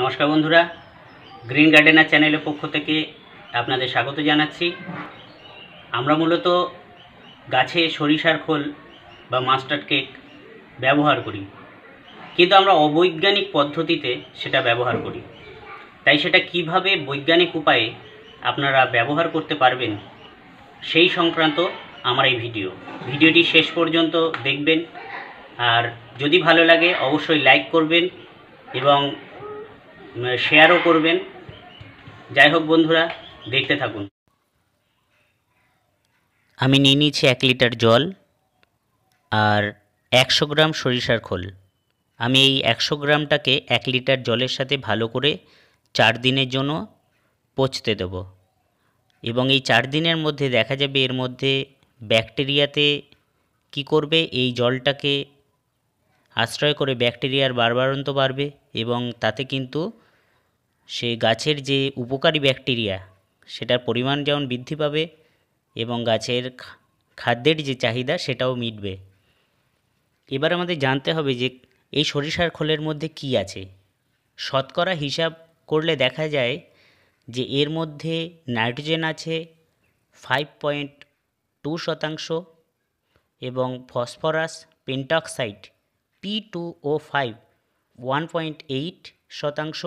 নমস্কার বন্ধুরা green gardener চ্যানেলের পক্ষ থেকে আপনাদের স্বাগত জানাচ্ছি আমরা মূলত গাছে সরিষার খোল বা মাস্টার্ড কেক ব্যবহার করি কিন্তু আমরা অবৈজ্ঞানিক পদ্ধতিতে সেটা ব্যবহার করি তাই সেটা কিভাবে বৈজ্ঞানিক উপায়ে আপনারা ব্যবহার করতে পারবেন সেই সংক্রান্ত আমার এই ভিডিও ভিডিওটি শেষ পর্যন্ত দেখবেন আর যদি ভালো লাগে অবশ্যই লাইক করবেন এবং শেয়ারও করবেন যাই হোক বন্ধুরা দেখতে থাকুন আমি নিয়ে নিয়েছি এক লিটার জল আর একশো গ্রাম সরিষার খোল আমি এই একশো গ্রামটাকে এক লিটার জলের সাথে ভালো করে চার দিনের জন্য পচতে দেব এবং এই চার দিনের মধ্যে দেখা যাবে এর মধ্যে ব্যাকটেরিয়াতে কি করবে এই জলটাকে আশ্রয় করে ব্যাকটেরিয়ার বারবারন্ত বাড়বে এবং তাতে কিন্তু সে গাছের যে উপকারী ব্যাকটেরিয়া সেটার পরিমাণ যেমন বৃদ্ধি পাবে এবং গাছের খাদ্যের যে চাহিদা সেটাও মিটবে এবার আমাদের জানতে হবে যে এই সরিষার খোলের মধ্যে কি আছে শতকরা হিসাব করলে দেখা যায় যে এর মধ্যে নাইট্রোজেন আছে ফাইভ পয়েন্ট টু শতাংশ এবং phosphorus pentoxide P two O five one point eight শতাংশ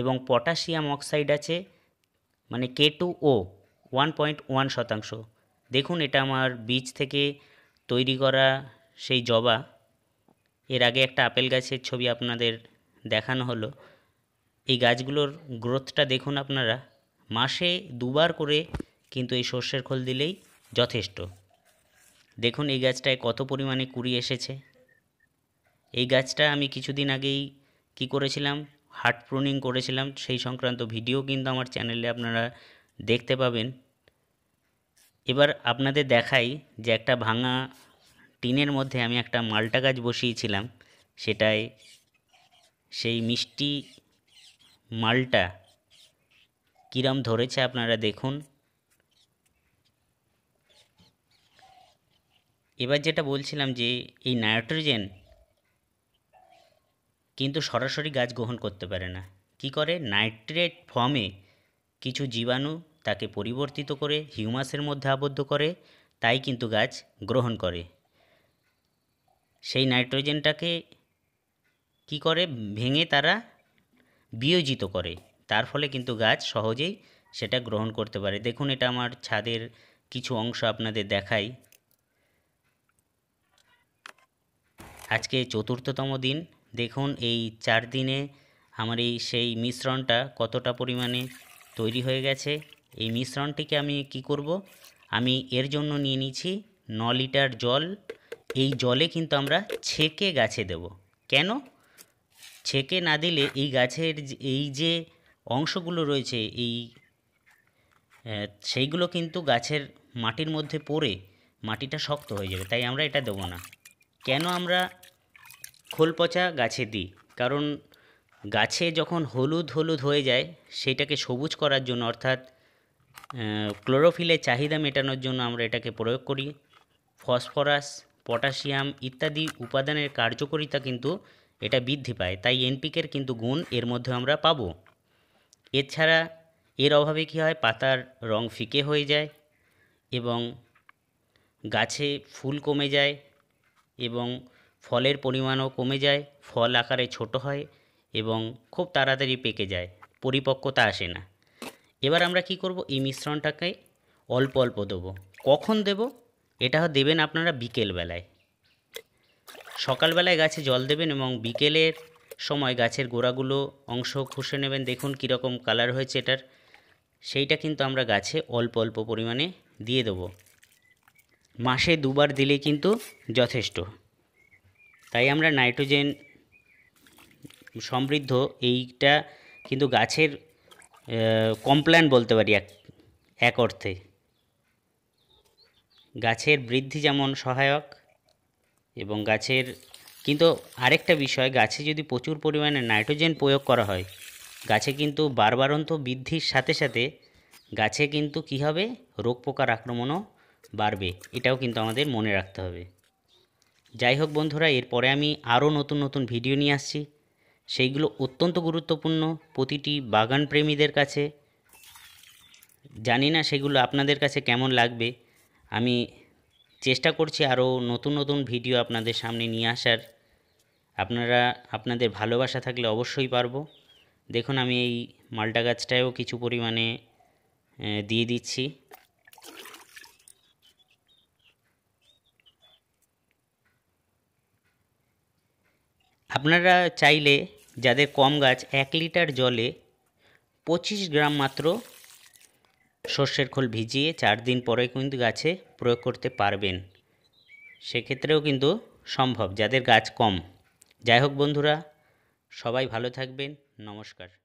এবং পটাশিয়াম অক্সাইড আছে মানে K two O one point one শতাংশ দেখুন এটা আমার বীজ থেকে তৈরি করা সেই জবা এর আগে একটা আপেল গাছের ছবি আপনাদের দেখানো হলো এই গাছগুলোর গ্রোথটা দেখুন আপনারা মাসে দুবার করে কিন্তু এই সর্ষের খোল দিলেই যথেষ্ট দেখুন এই গাছটায় কত পরিমাণে কুড়ি এসেছে এই গাছটা আমি কিছুদিন আগেই কি করেছিলাম হার্ট প্রুনিং করেছিলাম সেই সংক্রান্ত ভিডিও কিন্তু আমার চ্যানেলে আপনারা দেখতে পাবেন এবার আপনাদের দেখাই যে একটা ভাঙা টিনের মধ্যে আমি একটা মালটা গাছ বসিয়েছিলাম সেটায় সেই মিষ্টি মালটা কিরাম ধরেছে আপনারা দেখুন এবার যেটা বলছিলাম যে এই নাইট্রোজেন কিন্তু সরাসরি গাছ গ্রহণ করতে পারে না কি করে নাইট্রেট ফর্মে কিছু জীবাণু তাকে পরিবর্তিত করে হিউমাসের মধ্যে আবদ্ধ করে তাই কিন্তু গাছ গ্রহণ করে সেই নাইট্রোজেনটাকে কি করে ভেঙে তারা বিয়োজিত করে তার ফলে কিন্তু গাছ সহজেই সেটা গ্রহণ করতে পারে দেখুন এটা আমার ছাদের কিছু অংশ আপনাদের দেখাই আজকে চতুর্থতম দিন দেখুন এই চার দিনে আমার এই সেই মিশ্রণটা কতটা পরিমাণে তৈরি হয়ে গেছে এই মিশ্রণটিকে আমি কি করব আমি এর জন্য নিয়ে নিচ্ছি ন লিটার জল এই জলে কিন্তু আমরা ছেঁকে গাছে দেব কেন ছেঁকে না দিলে এই গাছের এই যে অংশগুলো রয়েছে এই সেইগুলো কিন্তু গাছের মাটির মধ্যে পড়ে মাটিটা শক্ত হয়ে যাবে তাই আমরা এটা দেবো না কেন আমরা খোল পচা গাছে দিই কারণ গাছে যখন হলুদ হলুদ হয়ে যায় সেটাকে সবুজ করার জন্য অর্থাৎ ক্লোরোফিলের চাহিদা মেটানোর জন্য আমরা এটাকে প্রয়োগ করি ফসফরাস পটাশিয়াম ইত্যাদি উপাদানের কার্যকারিতা কিন্তু এটা বৃদ্ধি পায় তাই এনপিকের কিন্তু গুণ এর মধ্যে আমরা পাবো এছাড়া এর অভাবে কী হয় পাতার রং ফিকে হয়ে যায় এবং গাছে ফুল কমে যায় এবং ফলের পরিমাণও কমে যায় ফল আকারে ছোট হয় এবং খুব তাড়াতাড়ি পেকে যায় পরিপক্কতা আসে না এবার আমরা কি করব এই মিশ্রণটাকে অল্প অল্প দেবো কখন দেব এটা দেবেন আপনারা বিকেলবেলায় সকালবেলায় গাছে জল দেবেন এবং বিকেলের সময় গাছের গোড়াগুলো অংশ খুশে নেবেন দেখুন কীরকম কালার হয়েছে এটার সেইটা কিন্তু আমরা গাছে অল্প অল্প পরিমাণে দিয়ে দেবো মাসে দুবার দিলে কিন্তু যথেষ্ট তাই আমরা নাইট্রোজেন সমৃদ্ধ এইটা কিন্তু গাছের কমপ্ল্যান বলতে পারি এক এক অর্থে গাছের বৃদ্ধি যেমন সহায়ক এবং গাছের কিন্তু আরেকটা বিষয় গাছে যদি প্রচুর পরিমাণে নাইট্রোজেন প্রয়োগ করা হয় গাছে কিন্তু বারবারন্ত বৃদ্ধির সাথে সাথে গাছে কিন্তু কি হবে রোগ পোকার আক্রমণও বাড়বে এটাও কিন্তু আমাদের মনে রাখতে হবে যাই হোক বন্ধুরা এরপরে আমি আরও নতুন নতুন ভিডিও নিয়ে আসছি সেইগুলো অত্যন্ত গুরুত্বপূর্ণ প্রতিটি বাগান প্রেমীদের কাছে জানি না সেগুলো আপনাদের কাছে কেমন লাগবে আমি চেষ্টা করছি আরও নতুন নতুন ভিডিও আপনাদের সামনে নিয়ে আসার আপনারা আপনাদের ভালোবাসা থাকলে অবশ্যই পারব দেখুন আমি এই মালটা গাছটায়ও কিছু পরিমাণে দিয়ে দিচ্ছি আপনারা চাইলে যাদের কম গাছ এক লিটার জলে পঁচিশ গ্রাম মাত্র সর্ষের খোল ভিজিয়ে চার দিন পরে কিন্তু গাছে প্রয়োগ করতে পারবেন সেক্ষেত্রেও কিন্তু সম্ভব যাদের গাছ কম যাই হোক বন্ধুরা সবাই ভালো থাকবেন নমস্কার